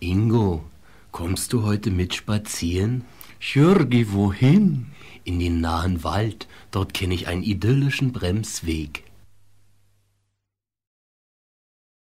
Ingo, kommst du heute mit spazieren? Jürgi, wohin? In den nahen Wald. Dort kenne ich einen idyllischen Bremsweg.